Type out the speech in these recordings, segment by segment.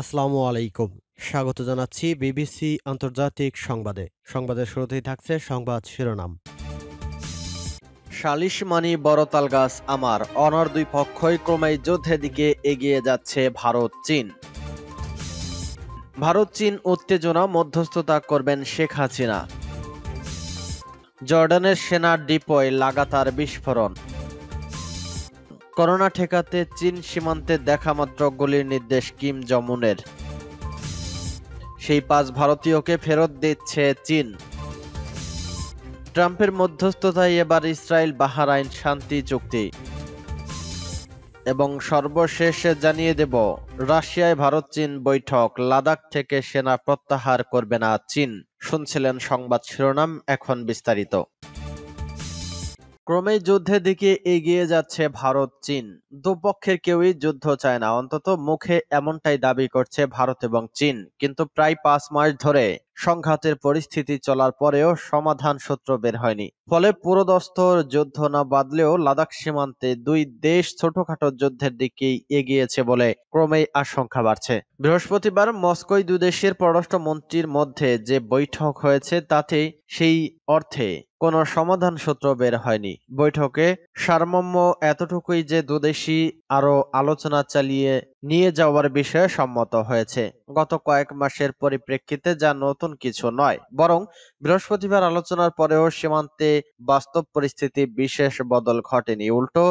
আসসালামু আলাইকুম স্বাগত জানাচ্ছি বিবিসি আন্তর্জাতিক সংবাদে সংবাদের শুরুতেই থাকছে সংবাদ শিরোনাম সালিশ মানি বড়তাল গাছ আমার অনর দুই পক্ষই ক্রমে যুদ্ধের দিকে এগিয়ে যাচ্ছে ভারত চীন ভারত চীন উত্তেজনা মধ্যস্থতা করবেন শেখ হাসিনা জর্ডানের সেনার ডিপোয় লাগাতার বিস্ফোরণ করোনা ঠেকাতে চীন সীমান্তে দেখা মাত্র গুলির নির্দেশ কিম জমুনের সেই পাঁচ ভারতীয়কে ফেরত দিচ্ছে চীন ট্রাম্পের মধ্যস্থতায় এবার ইসরায়েল বাহারাইন শান্তি চুক্তি এবং সর্বশেষ জানিয়ে দেব রাশিয়ায় ভারত চীন বৈঠক লাদাখ থেকে সেনা প্রত্যাহার করবে না চীন শুনছিলেন সংবাদ শিরোনাম এখন বিস্তারিত ক্রমেই যুদ্ধের দিকে এগিয়ে যাচ্ছে ভারত চীন দুপক্ষের কেউই যুদ্ধ চায় না অন্তত মুখে এমনটাই দাবি করছে ভারত এবং চীন কিন্তু প্রায় পাঁচ মাস ধরে সংঘাতের পরিস্থিতি চলার পরেও সমাধান সূত্র বের হয়নি ফলে পুরোদস্তর যুদ্ধ না বাদলেও লাদাখ সীমান্তে দুই দেশ ছোটখাটো যুদ্ধের দিকেই এগিয়েছে বলে ক্রমেই আশঙ্কা বাড়ছে বৃহস্পতিবার মস্কোয় দুদেশের পররাষ্ট্রমন্ত্রীর মধ্যে যে বৈঠক হয়েছে তাতে সেই অর্থে কোনো সমাধান সূত্র বের হয়নি বৈঠকে সারমম্য এতটুকুই যে দুদেশি আরও আলোচনা চালিয়ে নিয়ে যাওয়ার বিষয়ে সম্মত হয়েছে গত কয়েক মাসের পরিপ্রেক্ষিতে যা নতুন কিছু নয় বরং বৃহস্পতিবার আলোচনার পরেও সীমান্তে বাস্তব পরিস্থিতি বিশেষ বদল ঘটেনি উল্টো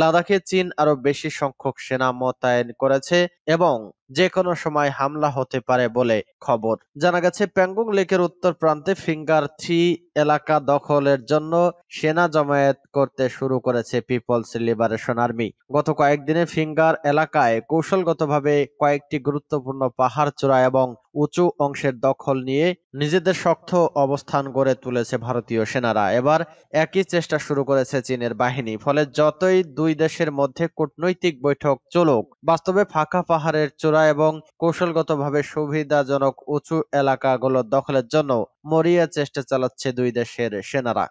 লাদাখে চীন আরো বেশি সংখ্যক সেনা মোতায়েন করেছে এবং যে কোনো সময় হামলা হতে পারে বলে খবর জানা গেছে প্যাঙ্গুং লেকের উত্তর প্রান্তে ফিঙ্গার থ্রি এলাকা দখলের জন্য সেনা জমায়েত করতে শুরু করেছে পিপলস লিবারেশন আর্মি গত কয়েকদিনে ফিঙ্গার এলাকায় কৌশলগতভাবে কয়েকটি গুরুত্বপূর্ণ পাহাড় চূড়া এবং উঁচু অংশের দখল নিয়ে নিজেদের শক্ত অবস্থান গড়ে তুলেছে ভারতীয় সেনারা এবার একই চেষ্টা শুরু করেছে চীনের বাহিনী ফলে যতই দুই দেশের মধ্যে কূটনৈতিক বৈঠক চলুক বাস্তবে ফাঁকা পাহাড়ের চূড়া এবং কৌশলগতভাবে সুবিধাজনক উঁচু এলাকাগুলো দখলের জন্য মরিয়া চেষ্টা চালাচ্ছে দুই দেশের সেনারা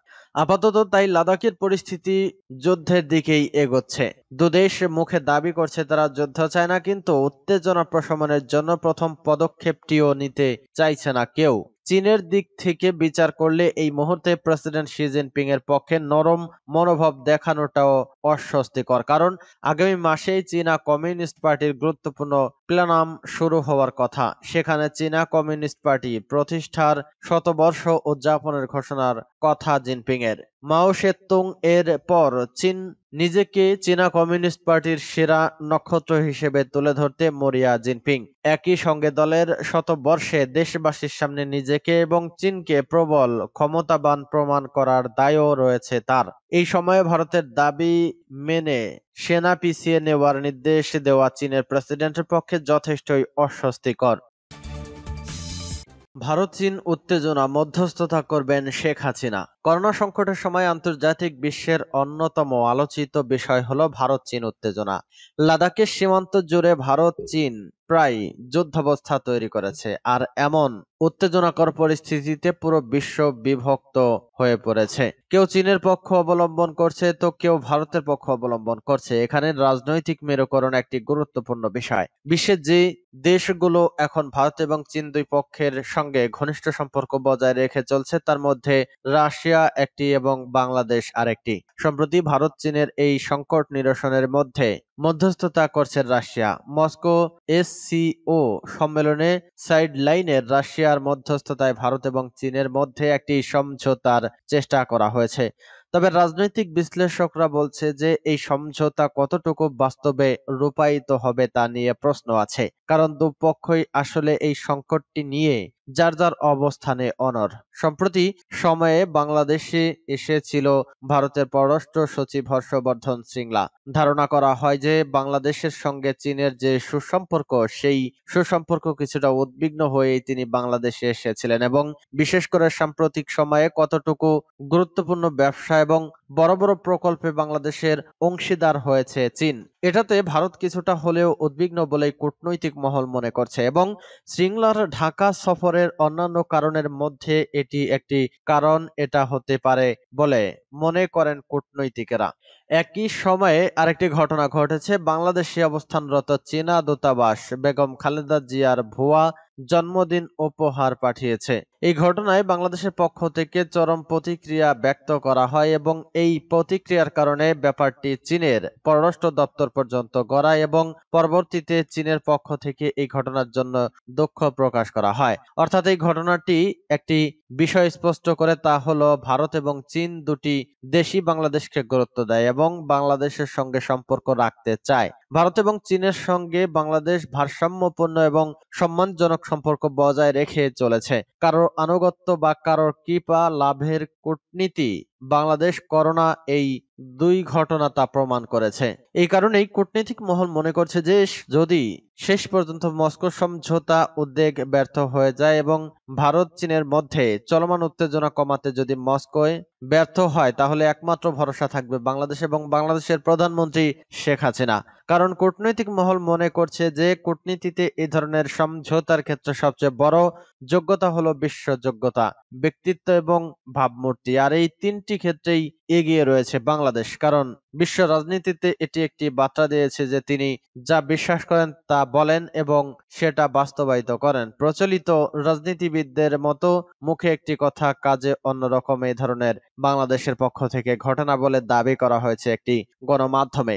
আপাতত তাই লাদাখের পরিস্থিতি যুদ্ধের দিকেই এগোচ্ছে দুদেশ মুখে দাবি করছে তারা যুদ্ধ চায় না কিন্তু উত্তেজনা প্রশমনের জন্য প্রথম পদক্ষেপটি নিতে চাইছে না কেউ চীনের দিক থেকে বিচার করলে এই মুহূর্তে প্রেসিডেন্ট শি জিনপিং এর পক্ষে নরম মনোভাব দেখানোটাও অস্বস্তিকর কারণ আগামী মাসেই চীনা কমিউনিস্ট পার্টির গুরুত্বপূর্ণ প্লানাম শুরু হওয়ার কথা সেখানে চীনা কমিউনিস্ট পার্টি প্রতিষ্ঠার শতবর্ষ উদযাপনের ঘোষণার কথা জিনপিং এর মাও এর পর চীন নিজেকে চীনা কমিউনিস্ট পার্টির সেরা নক্ষত্র হিসেবে তুলে ধরতে মরিয়া জিনপিং একই সঙ্গে দলের শতবর্ষে দেশবাসীর সামনে নিজে নিজেকে এবং চীনকে প্রবল ক্ষমতাবান প্রমাণ করার দায়ও রয়েছে তার এই সময়ে ভারতের দাবি মেনে সেনা পিছিয়ে নেওয়ার নির্দেশ দেওয়া চীনের প্রেসিডেন্টের পক্ষে যথেষ্টই অস্বস্তিকর ভারত চীন উত্তেজনা মধ্যস্থতা করবেন শেখ হাসিনা করোনা সংকটের সময় আন্তর্জাতিক বিশ্বের অন্যতম আলোচিত বিষয় হল ভারত চীন উত্তেজনা লাদাখের সীমান্ত জুড়ে ভারত চীন প্রায় যুদ্ধাবস্থা তৈরি করেছে আর এমন উত্তেজনাকর পরিস্থিতিতে পুরো বিশ্ব বিভক্ত হয়ে পড়েছে কেউ চীনের পক্ষ অবলম্বন করছে তো কেউ ভারতের পক্ষ অবলম্বন করছে এখানে রাজনৈতিক মেরুকরণ একটি গুরুত্বপূর্ণ বিষয় বিশ্বের যে দেশগুলো এখন ভারত এবং চীন দুই পক্ষের সঙ্গে ঘনিষ্ঠ সম্পর্ক বজায় রেখে চলছে তার মধ্যে রাশিয়া একটি এবং বাংলাদেশ আরেকটি সম্প্রতি ভারত চীনের এই সংকট নিরসনের মধ্যে মধ্যস্থতা করছে রাশিয়া মস্কো এস ওসিও সম্মেলনে সাইডলাইনে রাশিয়ার মধ্যস্থতায় ভারত এবং চীনের মধ্যে একটি সমঝোতার চেষ্টা করা হয়েছে তবে রাজনৈতিক বিশ্লেষকরা বলছে যে এই সমঝোতা কতটুকু বাস্তবে রূপায়িত হবে তা নিয়ে প্রশ্ন আছে কারণ দুপক্ষই আসলে এই সংকটটি নিয়ে যার যার অবস্থানে অনর সম্প্রতি সময়ে বাংলাদেশে এসেছিল ভারতের পররাষ্ট্র সচিব হর্ষবর্ধন শ্রিংলা ধারণা করা হয় যে বাংলাদেশের সঙ্গে চীনের যে সুসম্পর্ক সেই সুসম্পর্ক কিছুটা উদ্বিগ্ন হয়ে তিনি বাংলাদেশে এসেছিলেন এবং বিশেষ করে সাম্প্রতিক সময়ে কতটুকু গুরুত্বপূর্ণ ব্যবসা এবং বড় বড় প্রকল্পে বাংলাদেশের অংশীদার হয়েছে চীন এটাতে ভারত কিছুটা হলেও উদ্বিগ্ন বলেই কূটনৈতিক মহল মনে করছে এবং শৃঙ্গলার ঢাকা সফরের অন্যান্য কারণের মধ্যে এটি একটি কারণ এটা হতে পারে বলে মনে করেন কূটনৈতিকেরা একই সময়ে আরেকটি ঘটনা ঘটেছে বাংলাদেশে অবস্থানরত চীনা দূতাবাস বেগম খালেদা জিয়ার ভুয়া জন্মদিন উপহার পাঠিয়েছে এই ঘটনায় বাংলাদেশের পক্ষ থেকে চরম প্রতিক্রিয়া ব্যক্ত করা হয় এবং এই প্রতিক্রিয়ার কারণে ব্যাপারটি চীনের পররাষ্ট্র দপ্তর পর্যন্ত গড়ায় এবং পরবর্তীতে চীনের পক্ষ থেকে এই ঘটনার জন্য দুঃখ প্রকাশ করা হয় অর্থাৎ এই ঘটনাটি একটি বিষয় স্পষ্ট করে তা হলো ভারত এবং চীন দুটি দেশই বাংলাদেশকে গুরুত্ব দেয় এবং বাংলাদেশের সঙ্গে সম্পর্ক রাখতে চায়। ভারত এবং চীনের সঙ্গে বাংলাদেশ ভারসাম্যপূর্ণ এবং সম্মানজনক সম্পর্ক বজায় রেখে চলেছে কারোর আনুগত্য বা কারোর কৃপা লাভের কূটনীতি বাংলাদেশ করোনা এই দুই ঘটনা তা প্রমাণ করেছে এই কারণেই কূটনৈতিক মহল মনে করছে যে যদি শেষ পর্যন্ত মস্কো সমঝোতা উদ্বেগ ব্যর্থ হয়ে যায় এবং ভারত চীনের মধ্যে চলমান উত্তেজনা কমাতে যদি মস্কোয় ব্যর্থ হয় তাহলে একমাত্র ভরসা থাকবে বাংলাদেশ এবং বাংলাদেশের প্রধানমন্ত্রী শেখ হাসিনা কারণ কূটনৈতিক মহল মনে করছে যে কূটনীতিতে এ ধরনের সমঝোতার ক্ষেত্রে সবচেয়ে বড় যোগ্যতা হলো বিশ্বযোগ্যতা ব্যক্তিত্ব এবং ভাবমূর্তি আর এই তিনটি ক্ষেত্রেই এগিয়ে রয়েছে বাংলাদেশ কারণ বিশ্ব রাজনীতিতে এটি একটি বার্তা দিয়েছে যে তিনি যা বিশ্বাস করেন তা বলেন এবং সেটা বাস্তবায়িত করেন প্রচলিত রাজনীতিবিদদের মতো মুখে একটি কথা কাজে অন্যরকম এই ধরনের বাংলাদেশের পক্ষ থেকে ঘটনা বলে দাবি করা হয়েছে একটি গণমাধ্যমে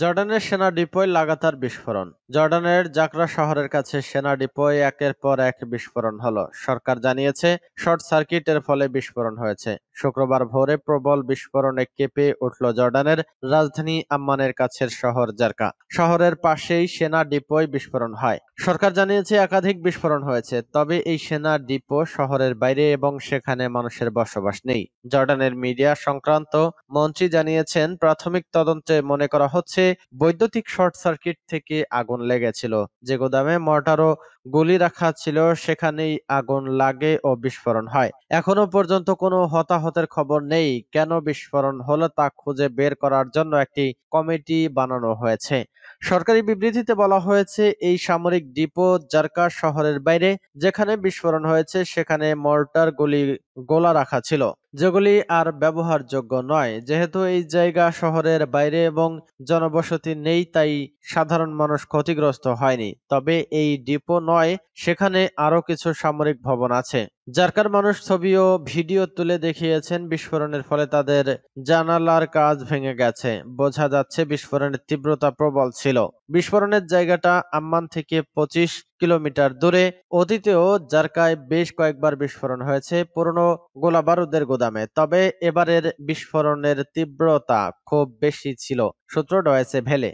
জর্ডানের সেনা ডিপোয় লাগাতার বিস্ফোরণ জর্ডানের জাকরা শহরের কাছে সেনা ডিপোয় একের পর এক বিস্ফোরণ হলো সরকার জানিয়েছে শর্ট সার্কিটের ফলে বিস্ফোরণ হয়েছে শুক্রবার ভোরে প্রবল বিস্ফোরণে কেঁপে উঠল জর্ডানের রাজধানী আম্মানের কাছের শহর জারকা শহরের পাশেই সেনা ডিপোয় বিস্ফোরণ হয় সরকার জানিয়েছে একাধিক বিস্ফোরণ হয়েছে তবে এই সেনা ডিপো শহরের বাইরে এবং সেখানে মানুষের বসবাস নেই জর্ডানের মিডিয়া সংক্রান্ত মন্ত্রী জানিয়েছেন প্রাথমিক তদন্তে মনে করা হচ্ছে বৈদ্যুতিক শর্ট সার্কিট থেকে আগুন লেগেছিল যে গোদামে মর্টার ও গুলি রাখা ছিল সেখানেই আগুন লাগে ও বিস্ফোরণ হয় এখনো পর্যন্ত কোনো হতাহতের খবর নেই কেন বিস্ফোরণ হলো তা খুঁজে বের করার জন্য একটি কমিটি বানানো হয়েছে সরকারি বিবৃতিতে বলা হয়েছে এই সামরিক ডিপো জারকা শহরের বাইরে যেখানে বিস্ফোরণ হয়েছে সেখানে মর্টার গুলি গোলা রাখা ছিল যেগুলি আর ব্যবহারযোগ্য নয় যেহেতু এই জায়গা শহরের বাইরে এবং জনবসতি নেই তাই সাধারণ মানুষ ক্ষতিগ্রস্ত হয়নি তবে এই ডিপো নয় সেখানে আরও কিছু সামরিক ভবন আছে জারকার মানুষ ছবি ও ভিডিও তুলে দেখিয়েছেন বিস্ফোরণের ফলে তাদের জানালার কাজ ভেঙে গেছে বোঝা যাচ্ছে বিস্ফোরণের তীব্রতা প্রবল ছিল বিস্ফোরণের জায়গাটা আম্মান থেকে পঁচিশ কিলোমিটার দূরে অতীতেও জারকায় বেশ কয়েকবার বিস্ফোরণ হয়েছে পুরনো গোলা বারুদের গোদামে তবে এবারের বিস্ফোরণের তীব্রতা খুব বেশি ছিল সূত্র ডয়েসে ভেলে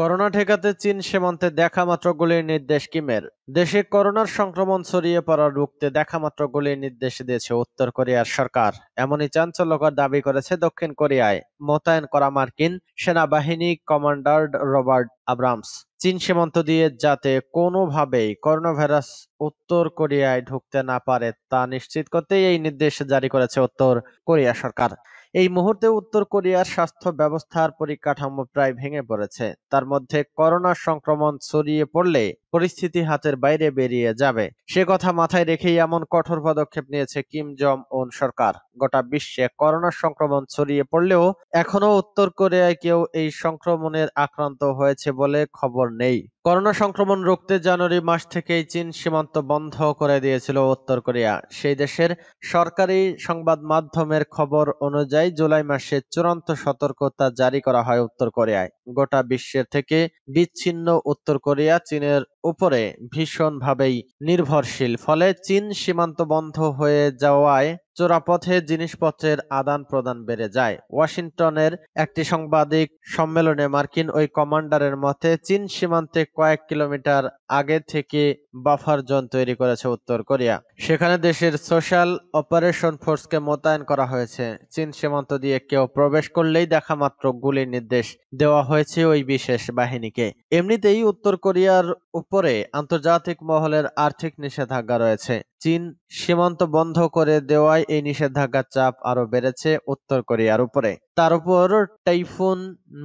করোনা ঠেকাতে চীন সীমান্তে দেখা মাত্র গুলির নির্দেশ কিমের দেশে করোনার সংক্রমণ ছড়িয়ে পড়া রুখতে দেখা মাত্র গুলির নির্দেশ দিয়েছে উত্তর কোরিয়ার সরকার এমনই চাঞ্চল্যকর দাবি করেছে দক্ষিণ কোরিয়ায় মোতায়েন করা মার্কিন সেনাবাহিনী কমান্ডার রবার্ট আব্রামস চীন সীমান্ত দিয়ে যাতে কোনোভাবেই করোনা ভাইরাস উত্তর কোরিয়ায় ঢুকতে না পারে তা নিশ্চিত করতে এই নির্দেশ জারি করেছে উত্তর কোরিয়া সরকার এই মুহূর্তে উত্তর কোরিয়ার স্বাস্থ্য ব্যবস্থার পরিকাঠামো প্রায় ভেঙে পড়েছে তার মধ্যে করোনা সংক্রমণ ছড়িয়ে পড়লে পরিস্থিতি হাতের বাইরে বেরিয়ে যাবে সে কথা মাথায় রেখেই এমন কঠোর পদক্ষেপ নিয়েছে কিম জং উন সরকার গোটা বিশ্বে করোনা সংক্রমণ ছড়িয়ে পড়লেও এখনো উত্তর কোরিয়ায় কেউ এই সংক্রমণের আক্রান্ত হয়েছে বলে খবর নেই করোনা সংক্রমণ রুখতে জানুয়ারি মাস থেকেই চীন সীমান্ত বন্ধ করে দিয়েছিল উত্তর কোরিয়া সেই দেশের সরকারি সংবাদ মাধ্যমের খবর অনুযায়ী জুলাই মাসে চূড়ান্ত সতর্কতা জারি করা হয় উত্তর কোরিয়ায় গোটা বিশ্বের থেকে বিচ্ছিন্ন উত্তর কোরিয়া চীনের উপরে ভীষণভাবেই নির্ভরশীল ফলে চীন সীমান্ত বন্ধ হয়ে যাওয়ায় চোরাপথে জিনিসপত্রের আদান প্রদান বেড়ে যায় ওয়াশিংটনের একটি সাংবাদিক সম্মেলনে মার্কিন ওই কমান্ডারের মতে চীন সীমান্তে কয়েক কিলোমিটার আগে থেকে বাফার জোন তৈরি করেছে উত্তর কোরিয়া সেখানে দেশের সোশ্যাল অপারেশন ফোর্সকে মোতায়েন করা হয়েছে চীন সীমান্ত দিয়ে কেউ প্রবেশ করলেই দেখা মাত্র গুলির নির্দেশ দেওয়া হয়েছে ওই বিশেষ বাহিনীকে এমনিতেই উত্তর কোরিয়ার উপরে আন্তর্জাতিক মহলের আর্থিক নিষেধাজ্ঞা রয়েছে চীন সীমান্ত বন্ধ করে দেওয়ায় এই নিষেধাজ্ঞার চাপ আরও বেড়েছে উত্তর কোরিয়ার উপরে তার উপর টাইফুন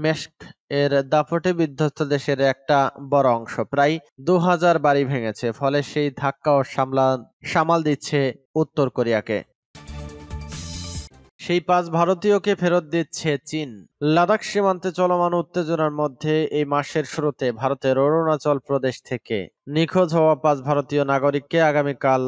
মেস্ক এর দাপটে বিধ্বস্ত দেশের একটা বড় অংশ প্রায় দু হাজার বাড়ি ভেঙেছে ফলে সেই ধাক্কাও সামলা সামাল দিচ্ছে উত্তর কোরিয়াকে সেই পাঁচ ভারতীয়কে ফেরত দিচ্ছে চীন লাদাখ সীমান্তে চলমান উত্তেজনার মধ্যে এই মাসের শুরুতে ভারতের অরুণাচল প্রদেশ থেকে নিখোঁজ হওয়া পাঁচ ভারতীয় নাগরিককে আগামীকাল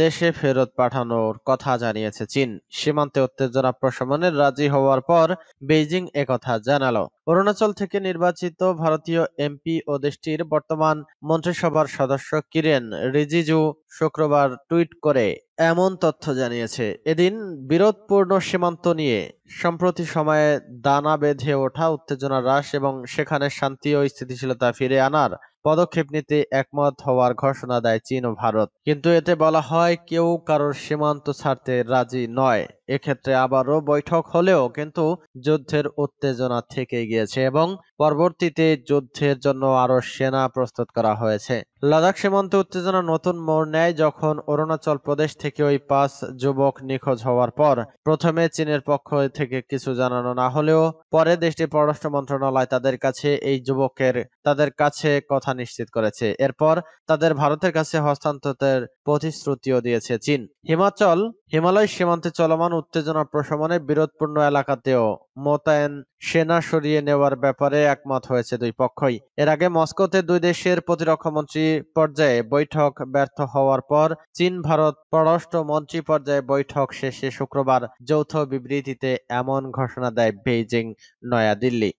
দেশে ফেরত পাঠানোর কথা জানিয়েছে চীন সীমান্তে উত্তেজনা প্রশমনে রাজি হওয়ার পর বেইজিং একথা জানাল অরুণাচল থেকে নির্বাচিত ভারতীয় এমপি ও দেশটির বর্তমান মন্ত্রিসভার সদস্য কিরেন রিজিজু শুক্রবার টুইট করে এমন তথ্য জানিয়েছে এদিন বিরোধপূর্ণ সীমান্ত নিয়ে সম্প্রতি সময়ে দানা বেঁধে ওঠা উত্তেজনা হ্রাস এবং সেখানে শান্তি ও স্থিতিশীলতা ফিরে আনার পদক্ষেপ নিতে একমত হওয়ার ঘোষণা দেয় চীন ও ভারত কিন্তু এতে বলা হয় কেউ কারোর সীমান্ত ছাড়তে রাজি নয় এক্ষেত্রে আবারও বৈঠক হলেও কিন্তু যুদ্ধের উত্তেজনা থেকে গিয়েছে এবং পরবর্তীতে যুদ্ধের জন্য আরও সেনা প্রস্তুত করা হয়েছে লাদাখ সীমান্তে উত্তেজনা নতুন মোড় নেয় যখন অরুণাচল প্রদেশ থেকে ওই পাঁচ যুবক নিখোঁজ হওয়ার পর প্রথমে চীনের পক্ষ থেকে কিছু জানানো না হলেও পরে দেশটির পররাষ্ট্র মন্ত্রণালয় তাদের কাছে এই যুবকের তাদের কাছে কথা নিশ্চিত করেছে এরপর তাদের ভারতের কাছে হস্তান্তরের প্রতিশ্রুতিও দিয়েছে চীন হিমাচল হিমালয় সীমান্তে চলমান উত্তেজনা প্রশমনে বিরোধপূর্ণ এলাকাতেও মোতায়েন সেনা সরিয়ে নেওয়ার ব্যাপারে একমত হয়েছে দুই পক্ষই এর আগে মস্কোতে দুই দেশের প্রতিরক্ষামন্ত্রী পর্যায়ে বৈঠক ব্যর্থ হওয়ার পর চীন ভারত পররাষ্ট্র মন্ত্রী পর্যায়ে বৈঠক শেষে শুক্রবার যৌথ বিবৃতিতে এমন ঘোষণা দেয় বেইজিং নয়াদিল্লি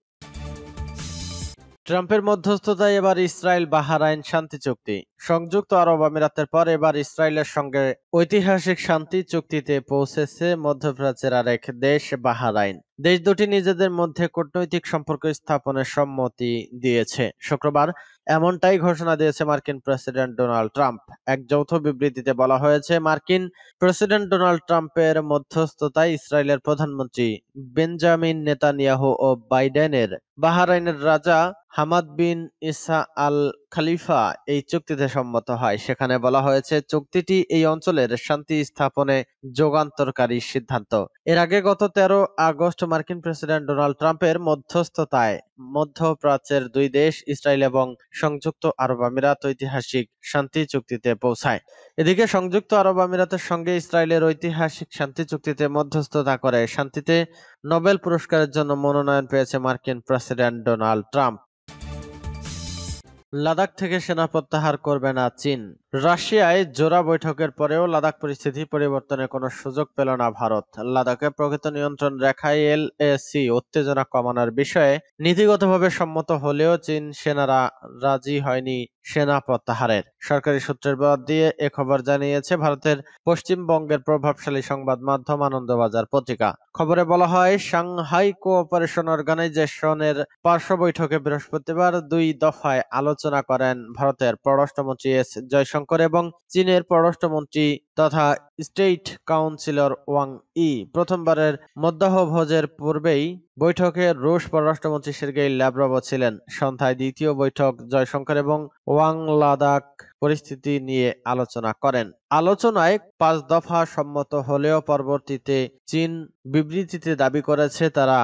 ট্রাম্পের মধ্যস্থতায় এবার ইসরায়েল বাহারাইন শান্তি চুক্তি সংযুক্ত আরব আমিরাতের পর এবার ইসরায়েলের সঙ্গে ঐতিহাসিক শান্তি চুক্তিতে পৌঁছেছে মধ্যপ্রাচ্যের আরেক দেশ বাহারাইন দেশ দুটি নিজেদের মধ্যে কূটনৈতিক সম্পর্ক স্থাপনের সম্মতি দিয়েছে শুক্রবার এমনটাই ঘোষণা দিয়েছে মার্কিন প্রেসিডেন্ট ডোনাল্ড ট্রাম্প এক যৌথ বিবৃতিতে বলা হয়েছে মার্কিন প্রেসিডেন্ট ডোনাল্ড ট্রাম্পের মধ্যস্থতায় ইসরায়েলের প্রধানমন্ত্রী বেঞ্জামিন নেতানিয়াহু ও বাইডেনের বাহারাইনের রাজা হামাদ বিন ইসা আল খলিফা এই চুক্তিতে সম্মত হয় সেখানে বলা হয়েছে চুক্তিটি এই অঞ্চলের শান্তি স্থাপনে যোগান্তরকারী সিদ্ধান্ত এর আগে গত তেরো আগস্ট মার্কিন প্রেসিডেন্ট ডোনাল্ড ট্রাম্পের মধ্যস্থতায় মধ্যপ্রাচ্যের দুই দেশ ইসরায়েল এবং সংযুক্ত আরব আমিরাত ঐতিহাসিক শান্তি চুক্তিতে পৌঁছায় এদিকে সংযুক্ত আরব আমিরাতের সঙ্গে ইসরায়েলের ঐতিহাসিক শান্তি চুক্তিতে মধ্যস্থতা করে শান্তিতে নোবেল পুরস্কারের জন্য মনোনয়ন পেয়েছে মার্কিন প্রেসিডেন্ট ডোনাল্ড ট্রাম্প লাদাখ থেকে সেনা প্রত্যাহার করবে না চীন রাশিয়ায় জোড়া বৈঠকের পরেও লাদাখ পরিস্থিতি পরিবর্তনের কোনো সুযোগ পেল না ভারত লাদাখে প্রকৃত নিয়ন্ত্রণ রেখায় এল সি উত্তেজনা কমানোর বিষয়ে নীতিগতভাবে সম্মত হলেও চীন সেনারা রাজি হয়নি সেনা প্রত্যাহারের সরকারি সূত্রের বাদ দিয়ে এ খবর জানিয়েছে ভারতের পশ্চিমবঙ্গের প্রভাবশালী সংবাদ মাধ্যম আনন্দবাজার পত্রিকা খবরে বলা হয় সাংহাই কোঅপারেশন অর্গানাইজেশনের পার্শ্ব বৈঠকে বৃহস্পতিবার দুই দফায় আলোচনা করেন ভারতের পররাষ্ট্রমন্ত্রী এস জয়শঙ্কর এবং চীনের পররাষ্ট্রমন্ত্রী তথা স্টেট কাউন্সিলর ওয়াং ই প্রথমবারের মধ্যাহ্নভোজের পূর্বেই বৈঠকে রুশ পররাষ্ট্রমন্ত্রী সের্গেই ল্যাভরভ ছিলেন সন্ধ্যায় দ্বিতীয় বৈঠক জয়শঙ্কর এবং ওয়াং লাদাক পরিস্থিতি নিয়ে আলোচনা করেন আলোচনায় পাঁচ দফা সম্মত হলেও পরবর্তীতে চীন বিবৃতিতে দাবি করেছে তারা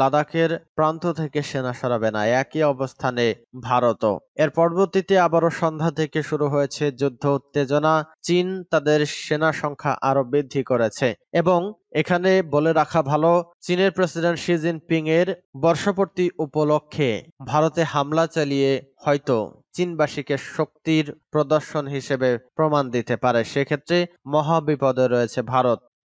লাদাখের প্রান্ত থেকে সেনা সরাবে না একই অবস্থানে ভারতও এর পরবর্তীতে আবারও সন্ধ্যা থেকে শুরু হয়েছে যুদ্ধ উত্তেজনা চীন তাদের সেনা সংখ্যা আরো বৃদ্ধি করেছে এবং এখানে বলে রাখা ভালো চীনের প্রেসিডেন্ট শি জিনপিং এর বর্ষপূর্তি উপলক্ষে ভারতে হামলা চালিয়ে হয়তো চীনবাসীকে শক্তির প্রদর্শন হিসেবে প্রমাণ দিতে পারে সেক্ষেত্রে মহাবিপদে রয়েছে ভারত